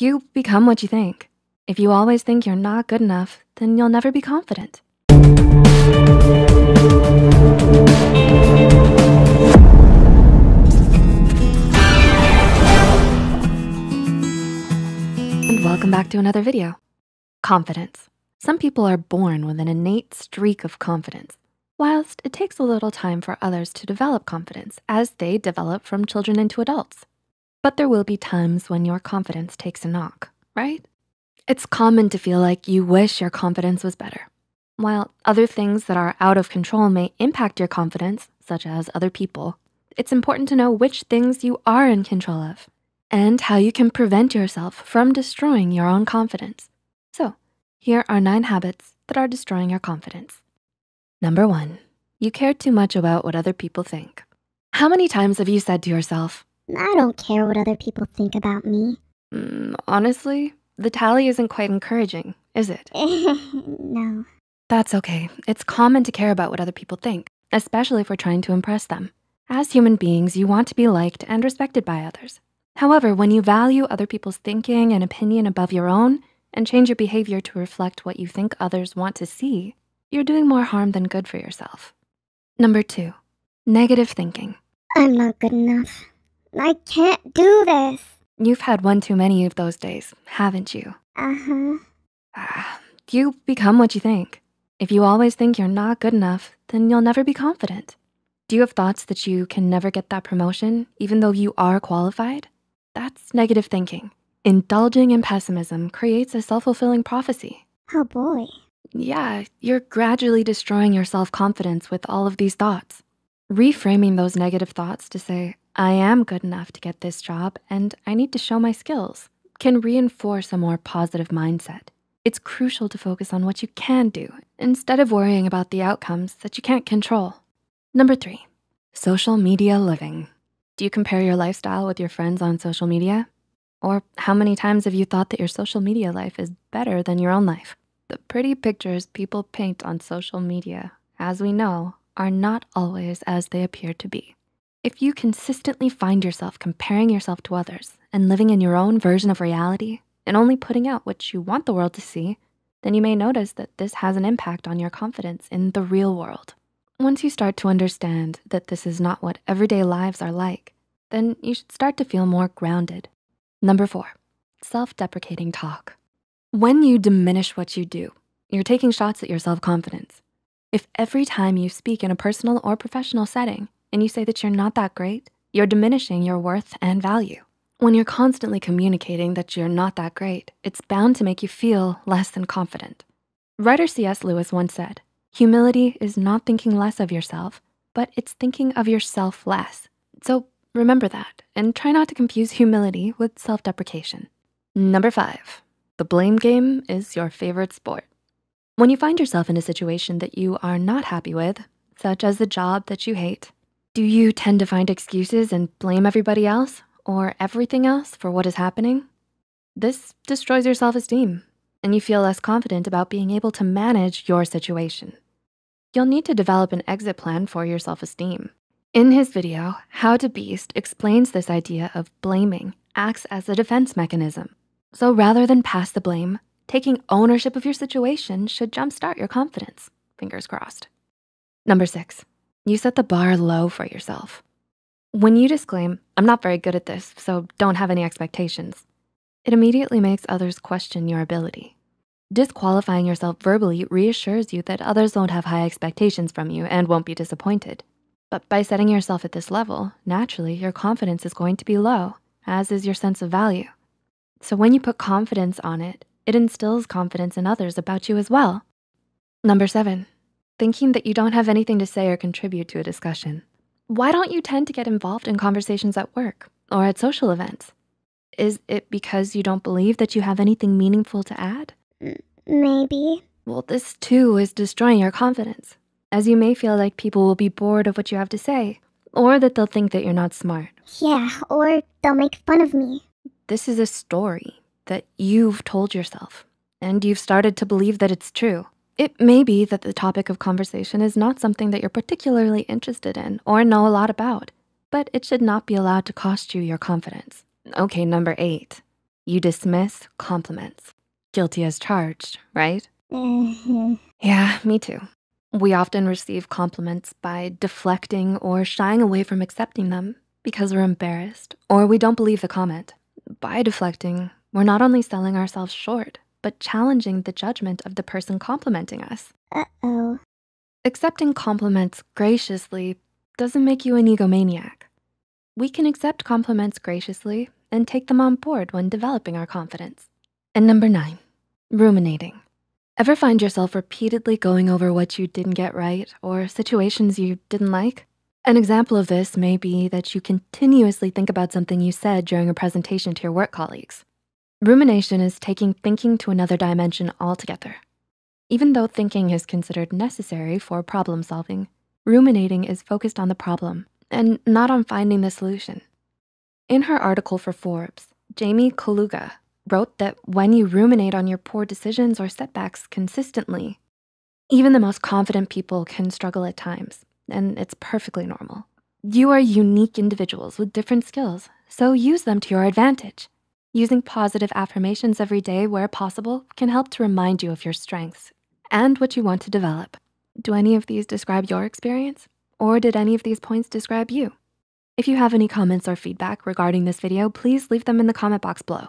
You become what you think. If you always think you're not good enough, then you'll never be confident. And welcome back to another video. Confidence. Some people are born with an innate streak of confidence, whilst it takes a little time for others to develop confidence as they develop from children into adults. But there will be times when your confidence takes a knock, right? It's common to feel like you wish your confidence was better. While other things that are out of control may impact your confidence, such as other people, it's important to know which things you are in control of and how you can prevent yourself from destroying your own confidence. So here are nine habits that are destroying your confidence. Number one, you care too much about what other people think. How many times have you said to yourself, I don't care what other people think about me. Mm, honestly, the tally isn't quite encouraging, is it? no. That's okay. It's common to care about what other people think, especially if we're trying to impress them. As human beings, you want to be liked and respected by others. However, when you value other people's thinking and opinion above your own and change your behavior to reflect what you think others want to see, you're doing more harm than good for yourself. Number two, negative thinking. I'm not good enough. I can't do this. You've had one too many of those days, haven't you? Uh-huh. Uh, you become what you think. If you always think you're not good enough, then you'll never be confident. Do you have thoughts that you can never get that promotion, even though you are qualified? That's negative thinking. Indulging in pessimism creates a self-fulfilling prophecy. Oh boy. Yeah, you're gradually destroying your self-confidence with all of these thoughts. Reframing those negative thoughts to say, I am good enough to get this job and I need to show my skills can reinforce a more positive mindset. It's crucial to focus on what you can do instead of worrying about the outcomes that you can't control. Number three, social media living. Do you compare your lifestyle with your friends on social media? Or how many times have you thought that your social media life is better than your own life? The pretty pictures people paint on social media, as we know, are not always as they appear to be. If you consistently find yourself comparing yourself to others and living in your own version of reality and only putting out what you want the world to see, then you may notice that this has an impact on your confidence in the real world. Once you start to understand that this is not what everyday lives are like, then you should start to feel more grounded. Number four, self-deprecating talk. When you diminish what you do, you're taking shots at your self-confidence. If every time you speak in a personal or professional setting, and you say that you're not that great, you're diminishing your worth and value. When you're constantly communicating that you're not that great, it's bound to make you feel less than confident. Writer C.S. Lewis once said, humility is not thinking less of yourself, but it's thinking of yourself less. So remember that and try not to confuse humility with self-deprecation. Number five, the blame game is your favorite sport. When you find yourself in a situation that you are not happy with, such as the job that you hate, do you tend to find excuses and blame everybody else or everything else for what is happening? This destroys your self-esteem and you feel less confident about being able to manage your situation. You'll need to develop an exit plan for your self-esteem. In his video, How to Beast explains this idea of blaming acts as a defense mechanism. So rather than pass the blame, taking ownership of your situation should jumpstart your confidence, fingers crossed. Number six, you set the bar low for yourself. When you disclaim, I'm not very good at this, so don't have any expectations, it immediately makes others question your ability. Disqualifying yourself verbally reassures you that others won't have high expectations from you and won't be disappointed. But by setting yourself at this level, naturally, your confidence is going to be low, as is your sense of value. So when you put confidence on it, it instills confidence in others about you as well. Number seven, thinking that you don't have anything to say or contribute to a discussion? Why don't you tend to get involved in conversations at work or at social events? Is it because you don't believe that you have anything meaningful to add? Maybe. Well, this too is destroying your confidence, as you may feel like people will be bored of what you have to say, or that they'll think that you're not smart. Yeah, or they'll make fun of me. This is a story that you've told yourself, and you've started to believe that it's true. It may be that the topic of conversation is not something that you're particularly interested in or know a lot about, but it should not be allowed to cost you your confidence. Okay, number eight, you dismiss compliments. Guilty as charged, right? Mm -hmm. Yeah, me too. We often receive compliments by deflecting or shying away from accepting them because we're embarrassed or we don't believe the comment. By deflecting, we're not only selling ourselves short, but challenging the judgment of the person complimenting us. Uh-oh. Accepting compliments graciously doesn't make you an egomaniac. We can accept compliments graciously and take them on board when developing our confidence. And number nine, ruminating. Ever find yourself repeatedly going over what you didn't get right or situations you didn't like? An example of this may be that you continuously think about something you said during a presentation to your work colleagues. Rumination is taking thinking to another dimension altogether. Even though thinking is considered necessary for problem solving, ruminating is focused on the problem and not on finding the solution. In her article for Forbes, Jamie Kaluga wrote that when you ruminate on your poor decisions or setbacks consistently, even the most confident people can struggle at times, and it's perfectly normal. You are unique individuals with different skills, so use them to your advantage. Using positive affirmations every day where possible can help to remind you of your strengths and what you want to develop. Do any of these describe your experience? Or did any of these points describe you? If you have any comments or feedback regarding this video, please leave them in the comment box below.